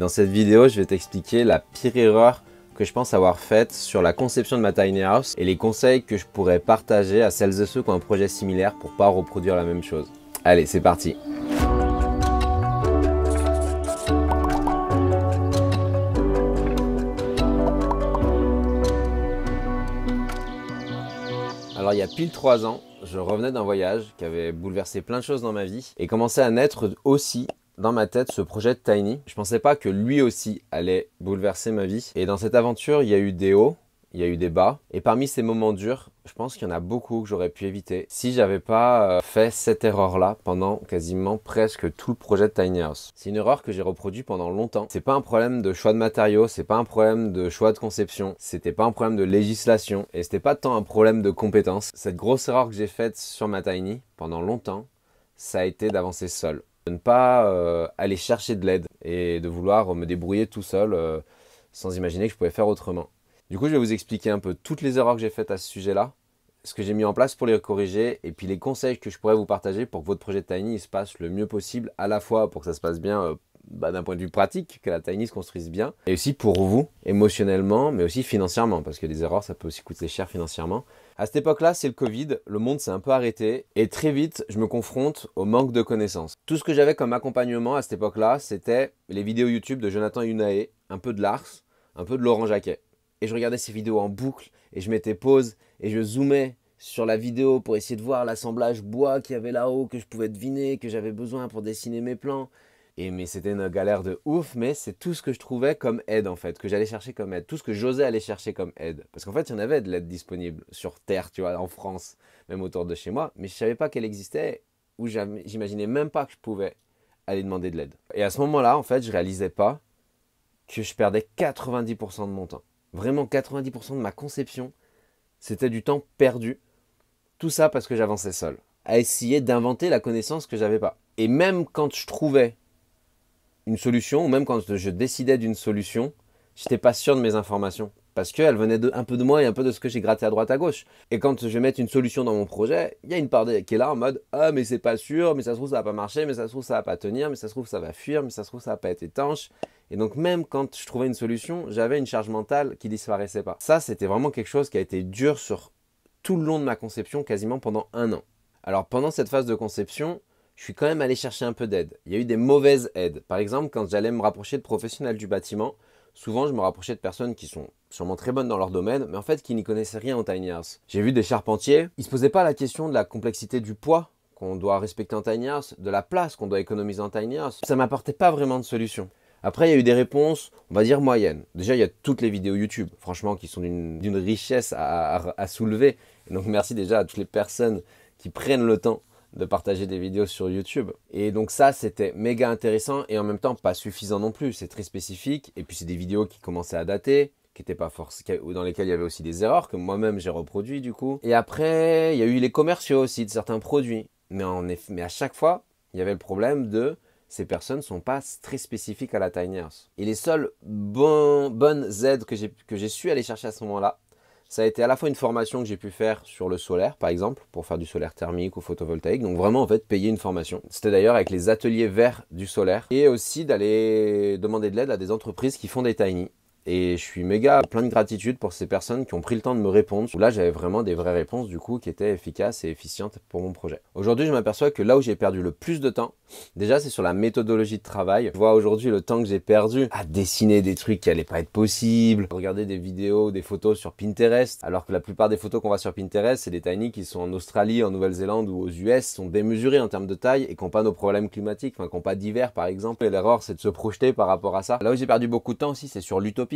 Dans cette vidéo, je vais t'expliquer la pire erreur que je pense avoir faite sur la conception de ma tiny house et les conseils que je pourrais partager à celles et ceux qui ont un projet similaire pour pas reproduire la même chose. Allez, c'est parti Alors il y a pile 3 ans, je revenais d'un voyage qui avait bouleversé plein de choses dans ma vie et commençait à naître aussi dans ma tête ce projet de Tiny. Je pensais pas que lui aussi allait bouleverser ma vie. Et dans cette aventure, il y a eu des hauts, il y a eu des bas. Et parmi ces moments durs, je pense qu'il y en a beaucoup que j'aurais pu éviter si j'avais pas euh, fait cette erreur-là pendant quasiment presque tout le projet de Tiny House. C'est une erreur que j'ai reproduite pendant longtemps. C'est pas un problème de choix de matériaux, c'est pas un problème de choix de conception, c'était pas un problème de législation et c'était pas tant un problème de compétence. Cette grosse erreur que j'ai faite sur ma Tiny pendant longtemps, ça a été d'avancer seul de ne pas euh, aller chercher de l'aide et de vouloir me débrouiller tout seul euh, sans imaginer que je pouvais faire autrement. Du coup, je vais vous expliquer un peu toutes les erreurs que j'ai faites à ce sujet-là, ce que j'ai mis en place pour les corriger et puis les conseils que je pourrais vous partager pour que votre projet de Tiny se passe le mieux possible, à la fois pour que ça se passe bien euh, bah, d'un point de vue pratique, que la Tiny se construise bien, et aussi pour vous, émotionnellement, mais aussi financièrement, parce que les erreurs, ça peut aussi coûter cher financièrement. À cette époque-là, c'est le Covid, le monde s'est un peu arrêté et très vite, je me confronte au manque de connaissances. Tout ce que j'avais comme accompagnement à cette époque-là, c'était les vidéos YouTube de Jonathan Yunae, un peu de Lars, un peu de Laurent Jacquet. Et je regardais ces vidéos en boucle et je mettais pause et je zoomais sur la vidéo pour essayer de voir l'assemblage bois qu'il y avait là-haut que je pouvais deviner, que j'avais besoin pour dessiner mes plans. Et mais c'était une galère de ouf, mais c'est tout ce que je trouvais comme aide en fait, que j'allais chercher comme aide, tout ce que j'osais aller chercher comme aide. Parce qu'en fait, il y en avait de l'aide disponible sur Terre, tu vois, en France, même autour de chez moi, mais je savais pas qu'elle existait ou j'imaginais même pas que je pouvais aller demander de l'aide. Et à ce moment-là, en fait, je réalisais pas que je perdais 90% de mon temps. Vraiment 90% de ma conception, c'était du temps perdu. Tout ça parce que j'avançais seul, à essayer d'inventer la connaissance que j'avais pas. Et même quand je trouvais une solution, ou même quand je décidais d'une solution, j'étais pas sûr de mes informations. Parce qu'elles venaient de, un peu de moi et un peu de ce que j'ai gratté à droite à gauche. Et quand je vais mettre une solution dans mon projet, il y a une part de, qui est là en mode Ah, mais c'est pas sûr, mais ça se trouve ça va pas marcher, mais ça se trouve ça va pas tenir, mais ça se trouve ça va fuir, mais ça se trouve ça va pas être étanche. Et donc, même quand je trouvais une solution, j'avais une charge mentale qui disparaissait pas. Ça, c'était vraiment quelque chose qui a été dur sur tout le long de ma conception, quasiment pendant un an. Alors, pendant cette phase de conception, je suis quand même allé chercher un peu d'aide. Il y a eu des mauvaises aides. Par exemple, quand j'allais me rapprocher de professionnels du bâtiment, souvent je me rapprochais de personnes qui sont sûrement très bonnes dans leur domaine, mais en fait qui n'y connaissaient rien en tiny house. J'ai vu des charpentiers, ils se posaient pas la question de la complexité du poids qu'on doit respecter en tiny house, de la place qu'on doit économiser en tiny house. Ça m'apportait pas vraiment de solution. Après, il y a eu des réponses, on va dire moyennes. Déjà, il y a toutes les vidéos YouTube, franchement, qui sont d'une richesse à, soulever. donc, merci déjà à toutes les personnes qui prennent le temps de partager des vidéos sur YouTube. Et donc ça, c'était méga intéressant et en même temps pas suffisant non plus. C'est très spécifique. Et puis c'est des vidéos qui commençaient à dater qui étaient pas forcément dans lesquelles il y avait aussi des erreurs que moi-même j'ai reproduit du coup. Et après, il y a eu les commerciaux aussi de certains produits. Mais, en effet, mais à chaque fois, il y avait le problème de ces personnes ne sont pas très spécifiques à la tiny Et les seules bonnes aides que j'ai su aller chercher à ce moment-là, ça a été à la fois une formation que j'ai pu faire sur le solaire, par exemple, pour faire du solaire thermique ou photovoltaïque. Donc vraiment, en fait, payer une formation. C'était d'ailleurs avec les ateliers verts du solaire. Et aussi d'aller demander de l'aide à des entreprises qui font des tiny et je suis méga plein de gratitude pour ces personnes qui ont pris le temps de me répondre. Là, j'avais vraiment des vraies réponses du coup qui étaient efficaces et efficientes pour mon projet. Aujourd'hui, je m'aperçois que là où j'ai perdu le plus de temps, déjà, c'est sur la méthodologie de travail. Je vois aujourd'hui le temps que j'ai perdu à dessiner des trucs qui allaient pas être possibles, regarder des vidéos, des photos sur Pinterest, alors que la plupart des photos qu'on voit sur Pinterest, c'est des tiny qui sont en Australie, en Nouvelle-Zélande ou aux US, sont démesurés en termes de taille et qui n'ont pas nos problèmes climatiques, enfin, qui n'ont pas d'hiver par exemple. Et l'erreur, c'est de se projeter par rapport à ça. Là où j'ai perdu beaucoup de temps aussi, c'est sur l'utopie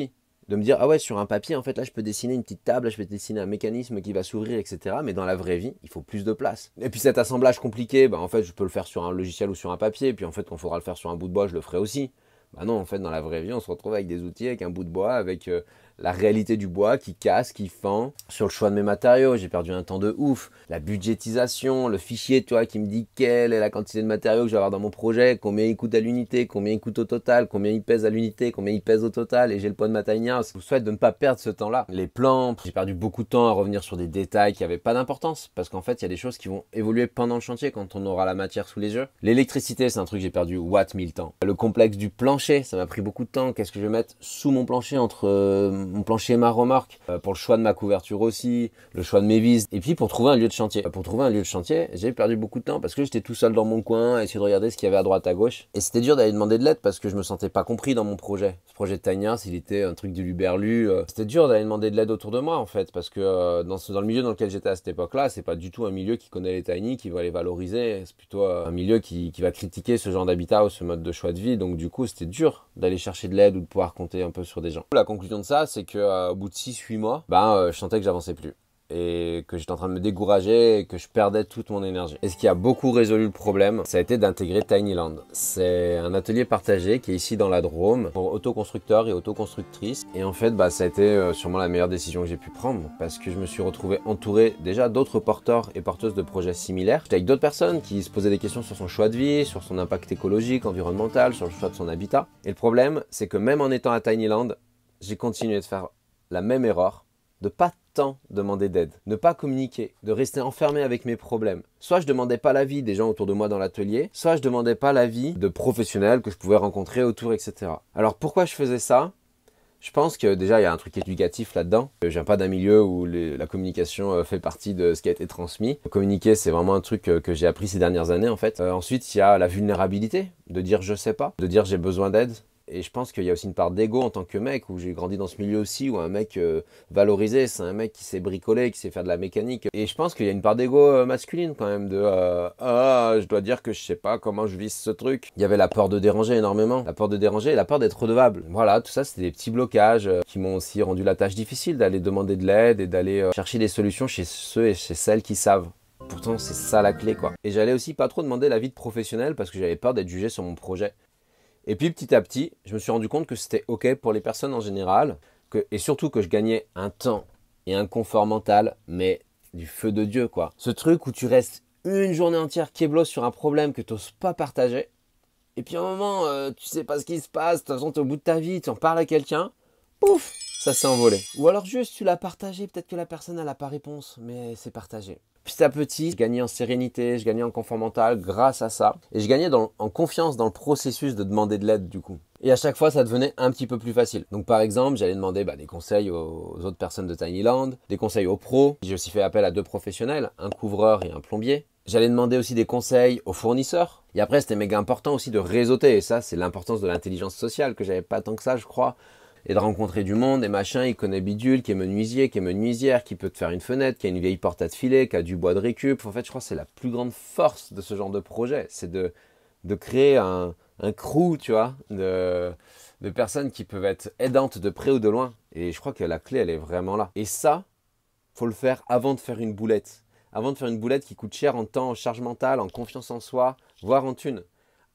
de me dire, ah ouais, sur un papier, en fait, là, je peux dessiner une petite table, je peux dessiner un mécanisme qui va s'ouvrir, etc. Mais dans la vraie vie, il faut plus de place. Et puis cet assemblage compliqué, bah, en fait, je peux le faire sur un logiciel ou sur un papier. puis en fait, quand il faudra le faire sur un bout de bois, je le ferai aussi. Bah non, en fait, dans la vraie vie, on se retrouve avec des outils, avec un bout de bois, avec, euh, la réalité du bois qui casse, qui fend, sur le choix de mes matériaux, j'ai perdu un temps de ouf, la budgétisation, le fichier, toi qui me dit quelle est la quantité de matériaux que je vais avoir dans mon projet, combien il coûte à l'unité, combien il coûte au total, combien il pèse à l'unité, combien il pèse au total, et j'ai le poids de ma tiny Je vous souhaite de ne pas perdre ce temps-là. Les plans, j'ai perdu beaucoup de temps à revenir sur des détails qui n'avaient pas d'importance, parce qu'en fait, il y a des choses qui vont évoluer pendant le chantier quand on aura la matière sous les yeux. L'électricité, c'est un truc, j'ai perdu what mille temps. Le complexe du plancher, ça m'a pris beaucoup de temps. Qu'est-ce que je vais mettre sous mon plancher entre euh, mon plancher ma remorque, euh, pour le choix de ma couverture aussi, le choix de mes vis, et puis pour trouver un lieu de chantier. Euh, pour trouver un lieu de chantier, j'ai perdu beaucoup de temps parce que j'étais tout seul dans mon coin, à essayer de regarder ce qu'il y avait à droite, à gauche. Et c'était dur d'aller demander de l'aide parce que je me sentais pas compris dans mon projet. Ce projet de house, il était un truc du luberlu. Euh. C'était dur d'aller demander de l'aide autour de moi en fait parce que dans, dans le milieu dans lequel j'étais à cette époque-là, c'est pas du tout un milieu qui connaît les tiny, qui va les valoriser. C'est plutôt un milieu qui, qui va critiquer ce genre d'habitat ou ce mode de choix de vie. Donc du coup, c'était dur d'aller chercher de l'aide ou de pouvoir compter un peu sur des gens. La conclusion de ça, c'est c'est que euh, au bout de 6-8 mois, ben, euh, je sentais que j'avançais plus et que j'étais en train de me décourager et que je perdais toute mon énergie. Et ce qui a beaucoup résolu le problème, ça a été d'intégrer Tinyland. C'est un atelier partagé qui est ici dans la Drôme pour autoconstructeurs et autoconstructrices. Et en fait, bah, ça a été euh, sûrement la meilleure décision que j'ai pu prendre parce que je me suis retrouvé entouré déjà d'autres porteurs et porteuses de projets similaires. J'étais avec d'autres personnes qui se posaient des questions sur son choix de vie, sur son impact écologique, environnemental, sur le choix de son habitat. Et le problème, c'est que même en étant à Tinyland, j'ai continué de faire la même erreur, de pas tant demander d'aide, ne pas communiquer, de rester enfermé avec mes problèmes. Soit je demandais pas l'avis des gens autour de moi dans l'atelier, soit je demandais pas l'avis de professionnels que je pouvais rencontrer autour, etc. Alors pourquoi je faisais ça je pense que déjà il y a un truc éducatif là-dedans. Je viens pas d'un milieu où la communication euh, fait partie de ce qui a été transmis. Communiquer, c'est vraiment un truc euh, que, j'ai appris ces dernières années en fait. Euh, ensuite, il y a la vulnérabilité, de dire je sais pas, de dire j'ai besoin d'aide, et je pense qu'il y a aussi une part d'ego en tant que mec, où j'ai grandi dans ce milieu aussi, où un mec euh, valorisé, c'est un mec qui sait bricoler, qui sait faire de la mécanique. Et je pense qu'il y a une part d'ego euh, masculine quand même, de euh, ah, je dois dire que je sais pas comment je visse ce truc. Il y avait la peur de déranger énormément, la peur de déranger et la peur d'être redevable. Voilà, tout ça, c'était des petits blocages qui m'ont aussi rendu la tâche difficile d'aller demander de l'aide et d'aller chercher des solutions chez ceux et chez celles qui savent. Pourtant, c'est ça la clé, quoi. Et j'allais aussi pas trop demander l'avis de professionnelle parce que j'avais peur d'être jugé sur mon projet. Et puis petit à petit, je me suis rendu compte que c'était OK pour les personnes en général, que, et surtout que je gagnais un temps et un confort mental, mais du feu de Dieu, quoi. Ce truc où tu restes une journée entière kéblo sur un problème que tu n'oses pas partager, et puis à un moment, euh, tu sais pas ce qui se passe, de toute façon, au bout de ta vie, tu en parles à quelqu'un, pouf ça s'est envolé. Ou alors juste tu l'as partagé, peut-être que la personne elle n'a pas réponse, mais c'est partagé. Petit à petit, j'ai gagné en sérénité, je gagnais en confort mental grâce à ça. Et je gagnais en confiance dans le processus de demander de l'aide du coup. Et à chaque fois, ça devenait un petit peu plus facile. Donc par exemple, j'allais demander bah, des conseils aux autres personnes de Tinyland, des conseils aux pros. J'ai aussi fait appel à deux professionnels, un couvreur et un plombier. J'allais demander aussi des conseils aux fournisseurs. Et après, c'était méga important aussi de réseauter. Et ça, c'est l'importance de l'intelligence sociale que j'avais pas tant que ça, je crois et de rencontrer du monde et machin, il connaît bidule, qui est menuisier, qui est menuisière, qui peut te faire une fenêtre, qui a une vieille porte à te filer, qui a du bois de récup. En fait, je crois que c'est la plus grande force de ce genre de projet, c'est de, créer un, un crew, tu vois, de, personnes qui peuvent être aidantes de près ou de loin. Et je crois que la clé, elle est vraiment là. Et ça, faut le faire avant de faire une boulette. Avant de faire une boulette qui coûte cher en temps, en charge mentale, en confiance en soi, voire en thune.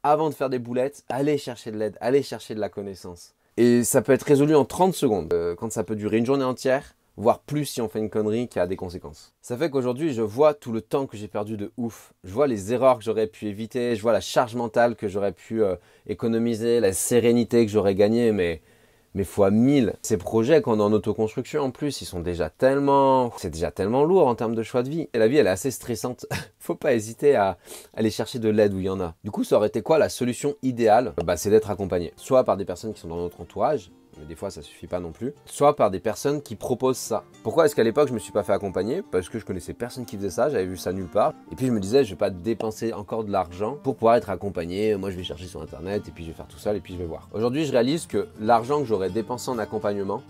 Avant de faire des boulettes, allez chercher de l'aide, allez chercher de la connaissance. Et ça peut être résolu en 30 secondes, euh, quand ça peut durer une journée entière, voire plus si on fait une connerie qui a des conséquences. Ça fait qu'aujourd'hui, je vois tout le temps que j'ai perdu de ouf. Je vois les erreurs que j'aurais pu éviter, je vois la charge mentale que j'aurais pu euh, économiser, la sérénité que j'aurais gagnée, mais mais fois 1000. Ces projets, qu'on a en autoconstruction en plus, ils sont déjà tellement, c'est déjà tellement lourd en termes de choix de vie. Et la vie, elle est assez stressante. Faut pas hésiter à aller chercher de l'aide où il y en a. Du coup, ça aurait été quoi la solution idéale bah, C'est d'être accompagné, soit par des personnes qui sont dans notre entourage, mais des fois ça suffit pas non plus, soit par des personnes qui proposent ça. Pourquoi est-ce qu'à l'époque je me suis pas fait accompagner Parce que je connaissais personne qui faisait ça, j'avais vu ça nulle part, et puis je me disais je vais pas dépenser encore de l'argent pour pouvoir être accompagné, moi je vais chercher sur internet, et puis je vais faire tout seul, et puis je vais voir. Aujourd'hui je réalise que l'argent que j'aurais dépensé en accompagnement,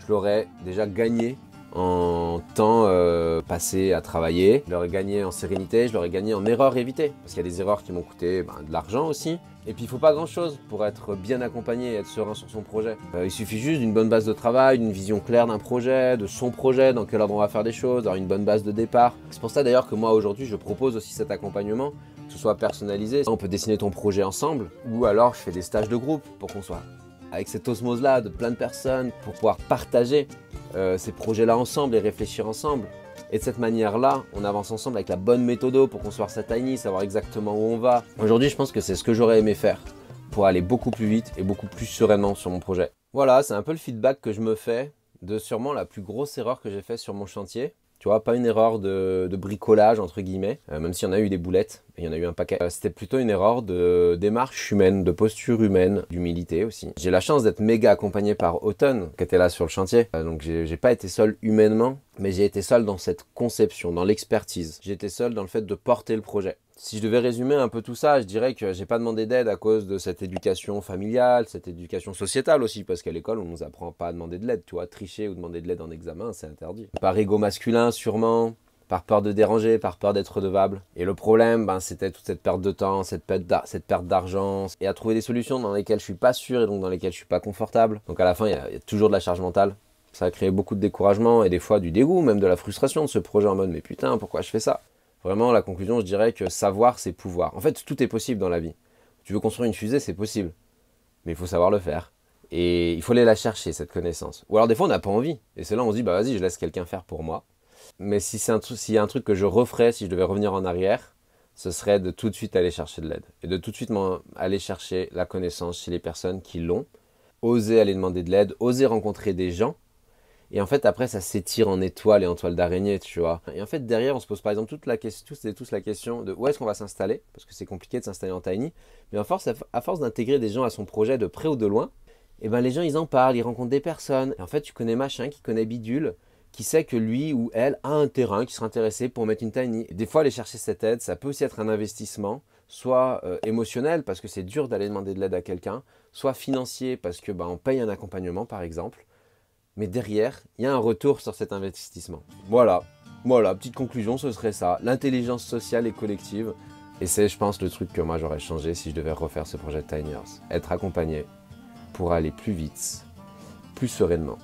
je l'aurais déjà gagné en temps euh, passé à travailler. Je leur gagné en sérénité, je leur gagné en erreurs évitées. Parce qu'il y a des erreurs qui m'ont coûté ben, de l'argent aussi. Et puis il ne faut pas grand chose pour être bien accompagné et être serein sur son projet. Euh, il suffit juste d'une bonne base de travail, d'une vision claire d'un projet, de son projet, dans quel ordre on va faire des choses, d'avoir une bonne base de départ. C'est pour ça d'ailleurs que moi aujourd'hui je propose aussi cet accompagnement, que ce soit personnalisé. On peut dessiner ton projet ensemble ou alors je fais des stages de groupe pour qu'on soit avec cette osmose-là de plein de personnes pour pouvoir partager euh, ces projets-là ensemble et réfléchir ensemble. Et de cette manière-là, on avance ensemble avec la bonne méthode pour construire sa tiny, savoir exactement où on va. Aujourd'hui, je pense que c'est ce que j'aurais aimé faire pour aller beaucoup plus vite et beaucoup plus sereinement sur mon projet. Voilà, c'est un peu le feedback que je me fais de sûrement la plus grosse erreur que j'ai faite sur mon chantier. Tu vois, pas une erreur de, bricolage, entre guillemets, euh, même s'il y en a eu des boulettes, il y en a eu un paquet. Euh, c'était plutôt une erreur de démarche humaine, de posture humaine, d'humilité aussi. J'ai la chance d'être méga accompagné par Autumn, qui était là sur le chantier. Euh, donc j'ai pas été seul humainement, mais j'ai été seul dans cette conception, dans l'expertise. J'étais seul dans le fait de porter le projet si je devais résumer un peu tout ça, je dirais que j'ai pas demandé d'aide à cause de cette éducation familiale, cette éducation sociétale aussi, parce qu'à l'école, on nous apprend pas à demander de l'aide, tu vois, tricher ou demander de l'aide en examen, c'est interdit. Par ego masculin, sûrement, par peur de déranger, par peur d'être redevable. Et le problème, ben, c'était toute cette perte de temps, cette perte d'argent, et à trouver des solutions dans lesquelles je suis pas sûr et donc dans lesquelles je suis pas confortable. Donc à la fin, il y, y a toujours de la charge mentale. Ça a créé beaucoup de découragement et des fois du dégoût, même de la frustration de ce projet en mode mais putain, pourquoi je fais ça Vraiment, la conclusion, je dirais que savoir, c'est pouvoir. En fait, tout est possible dans la vie. Tu veux construire une fusée, c'est possible. Mais il faut savoir le faire. Et il faut aller la chercher, cette connaissance. Ou alors, des fois, on n'a pas envie. Et c'est là, on se dit, bah vas-y, je laisse quelqu'un faire pour moi. Mais si c'est un s'il y a un truc que je referais, si je devais revenir en arrière, ce serait de tout de suite aller chercher de l'aide. Et de tout de suite aller chercher la connaissance chez les personnes qui l'ont. Oser aller demander de l'aide, oser rencontrer des gens et en fait, après, ça s'étire en étoiles et en toiles d'araignée, tu vois. Et en fait, derrière, on se pose par exemple toute la question, tous et tous la question de où est-ce qu'on va s'installer, parce que c'est compliqué de s'installer en tiny. Mais en force, à force d'intégrer des gens à son projet de près ou de loin, et eh ben les gens ils en parlent, ils rencontrent des personnes. Et en fait, tu connais machin qui connaît bidule, qui sait que lui ou elle a un terrain qui serait intéressé pour mettre une tiny. des fois, aller chercher cette aide, ça peut aussi être un investissement, soit euh, émotionnel parce que c'est dur d'aller demander de l'aide à quelqu'un, soit financier parce que ben on paye un accompagnement par exemple mais derrière, il y a un retour sur cet investissement. Voilà, voilà, petite conclusion, ce serait ça. L'intelligence sociale et collective. Et c'est, je pense, le truc que moi j'aurais changé si je devais refaire ce projet de Tinyers. Être accompagné pour aller plus vite, plus sereinement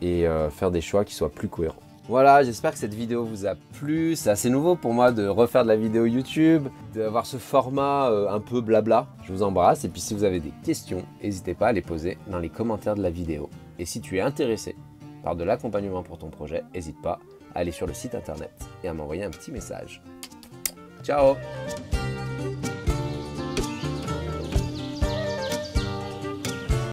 et euh, faire des choix qui soient plus cohérents. Voilà, j'espère que cette vidéo vous a plu. C'est assez nouveau pour moi de refaire de la vidéo YouTube, d'avoir ce format euh, un peu blabla. Je vous embrasse et puis si vous avez des questions, n'hésitez pas à les poser dans les commentaires de la vidéo. Et si tu es intéressé par de l'accompagnement pour ton projet, n'hésite pas à aller sur le site internet et à m'envoyer un petit message. Ciao